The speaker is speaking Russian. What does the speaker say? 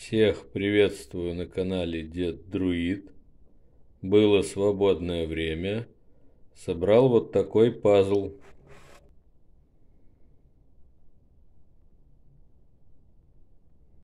Всех приветствую на канале Дед Друид. Было свободное время. Собрал вот такой пазл.